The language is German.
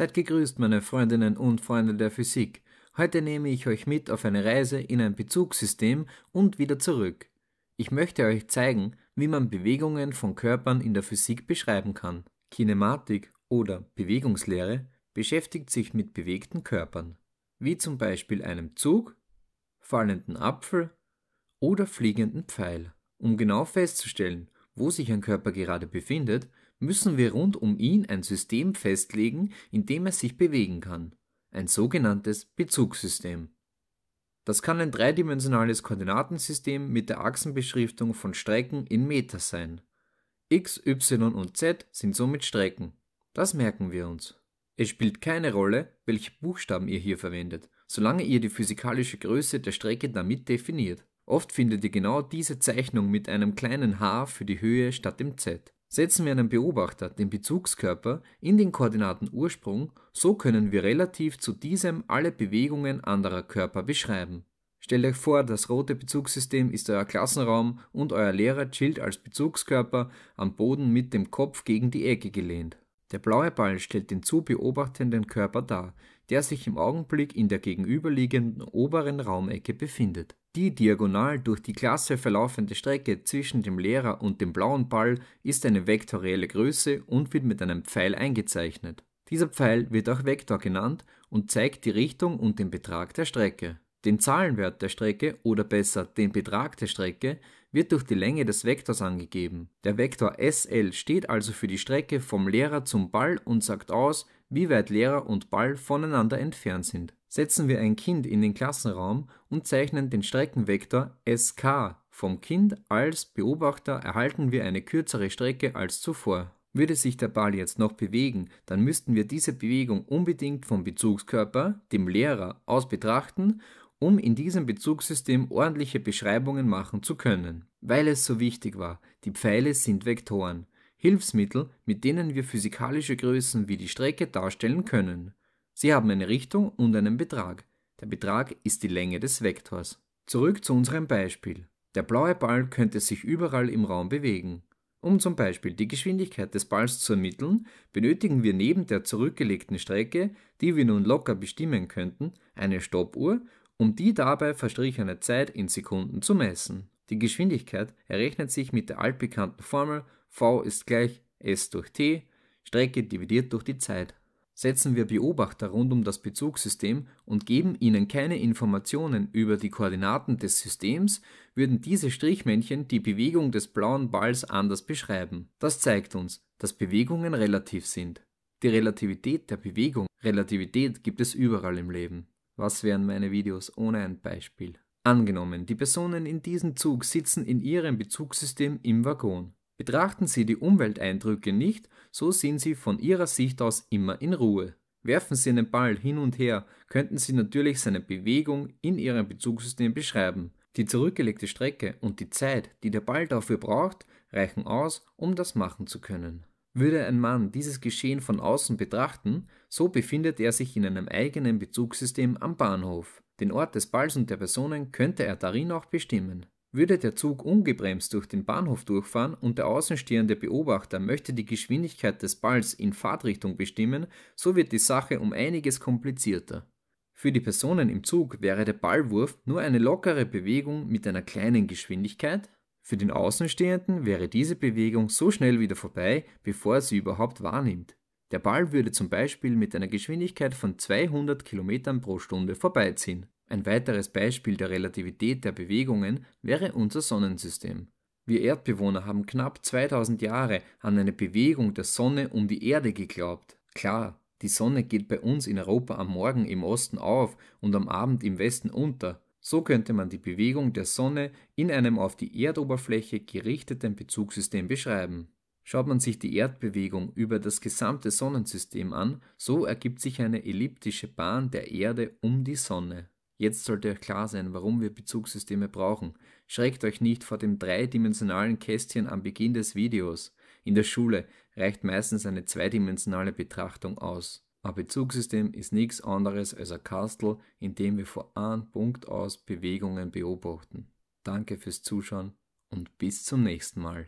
Seid gegrüßt, meine Freundinnen und Freunde der Physik. Heute nehme ich euch mit auf eine Reise in ein Bezugssystem und wieder zurück. Ich möchte euch zeigen, wie man Bewegungen von Körpern in der Physik beschreiben kann. Kinematik oder Bewegungslehre beschäftigt sich mit bewegten Körpern, wie zum Beispiel einem Zug, fallenden Apfel oder fliegenden Pfeil. Um genau festzustellen, wo sich ein Körper gerade befindet, müssen wir rund um ihn ein System festlegen, in dem er sich bewegen kann, ein sogenanntes Bezugssystem. Das kann ein dreidimensionales Koordinatensystem mit der Achsenbeschriftung von Strecken in Meter sein. X, Y und Z sind somit Strecken. Das merken wir uns. Es spielt keine Rolle, welche Buchstaben ihr hier verwendet, solange ihr die physikalische Größe der Strecke damit definiert. Oft findet ihr genau diese Zeichnung mit einem kleinen h für die Höhe statt dem z. Setzen wir einen Beobachter, den Bezugskörper, in den Koordinatenursprung, so können wir relativ zu diesem alle Bewegungen anderer Körper beschreiben. Stellt euch vor, das rote Bezugssystem ist euer Klassenraum und euer Lehrer chillt als Bezugskörper am Boden mit dem Kopf gegen die Ecke gelehnt. Der blaue Ball stellt den zu beobachtenden Körper dar, der sich im Augenblick in der gegenüberliegenden oberen Raumecke befindet. Die diagonal durch die Klasse verlaufende Strecke zwischen dem Lehrer und dem blauen Ball ist eine vektorielle Größe und wird mit einem Pfeil eingezeichnet. Dieser Pfeil wird auch Vektor genannt und zeigt die Richtung und den Betrag der Strecke. Den Zahlenwert der Strecke oder besser den Betrag der Strecke wird durch die Länge des Vektors angegeben. Der Vektor SL steht also für die Strecke vom Lehrer zum Ball und sagt aus, wie weit Lehrer und Ball voneinander entfernt sind. Setzen wir ein Kind in den Klassenraum und zeichnen den Streckenvektor SK vom Kind als Beobachter erhalten wir eine kürzere Strecke als zuvor. Würde sich der Ball jetzt noch bewegen, dann müssten wir diese Bewegung unbedingt vom Bezugskörper, dem Lehrer, aus betrachten, um in diesem Bezugssystem ordentliche Beschreibungen machen zu können. Weil es so wichtig war, die Pfeile sind Vektoren. Hilfsmittel, mit denen wir physikalische Größen wie die Strecke darstellen können. Sie haben eine Richtung und einen Betrag. Der Betrag ist die Länge des Vektors. Zurück zu unserem Beispiel. Der blaue Ball könnte sich überall im Raum bewegen. Um zum Beispiel die Geschwindigkeit des Balls zu ermitteln, benötigen wir neben der zurückgelegten Strecke, die wir nun locker bestimmen könnten, eine Stoppuhr, um die dabei verstrichene Zeit in Sekunden zu messen. Die Geschwindigkeit errechnet sich mit der altbekannten Formel V ist gleich S durch T, Strecke dividiert durch die Zeit. Setzen wir Beobachter rund um das Bezugssystem und geben ihnen keine Informationen über die Koordinaten des Systems, würden diese Strichmännchen die Bewegung des blauen Balls anders beschreiben. Das zeigt uns, dass Bewegungen relativ sind. Die Relativität der Bewegung, Relativität gibt es überall im Leben. Was wären meine Videos ohne ein Beispiel? Angenommen, die Personen in diesem Zug sitzen in ihrem Bezugssystem im Waggon. Betrachten Sie die Umwelteindrücke nicht, so sind Sie von Ihrer Sicht aus immer in Ruhe. Werfen Sie einen Ball hin und her, könnten Sie natürlich seine Bewegung in Ihrem Bezugssystem beschreiben. Die zurückgelegte Strecke und die Zeit, die der Ball dafür braucht, reichen aus, um das machen zu können. Würde ein Mann dieses Geschehen von außen betrachten, so befindet er sich in einem eigenen Bezugssystem am Bahnhof. Den Ort des Balls und der Personen könnte er darin auch bestimmen. Würde der Zug ungebremst durch den Bahnhof durchfahren und der außenstehende Beobachter möchte die Geschwindigkeit des Balls in Fahrtrichtung bestimmen, so wird die Sache um einiges komplizierter. Für die Personen im Zug wäre der Ballwurf nur eine lockere Bewegung mit einer kleinen Geschwindigkeit, für den Außenstehenden wäre diese Bewegung so schnell wieder vorbei, bevor er sie überhaupt wahrnimmt. Der Ball würde zum Beispiel mit einer Geschwindigkeit von 200 km pro Stunde vorbeiziehen. Ein weiteres Beispiel der Relativität der Bewegungen wäre unser Sonnensystem. Wir Erdbewohner haben knapp 2000 Jahre an eine Bewegung der Sonne um die Erde geglaubt. Klar, die Sonne geht bei uns in Europa am Morgen im Osten auf und am Abend im Westen unter. So könnte man die Bewegung der Sonne in einem auf die Erdoberfläche gerichteten Bezugssystem beschreiben. Schaut man sich die Erdbewegung über das gesamte Sonnensystem an, so ergibt sich eine elliptische Bahn der Erde um die Sonne. Jetzt sollte euch klar sein, warum wir Bezugssysteme brauchen. Schreckt euch nicht vor dem dreidimensionalen Kästchen am Beginn des Videos. In der Schule reicht meistens eine zweidimensionale Betrachtung aus. Ein Bezugssystem ist nichts anderes als ein Kastel, in dem wir von einem Punkt aus Bewegungen beobachten. Danke fürs Zuschauen und bis zum nächsten Mal.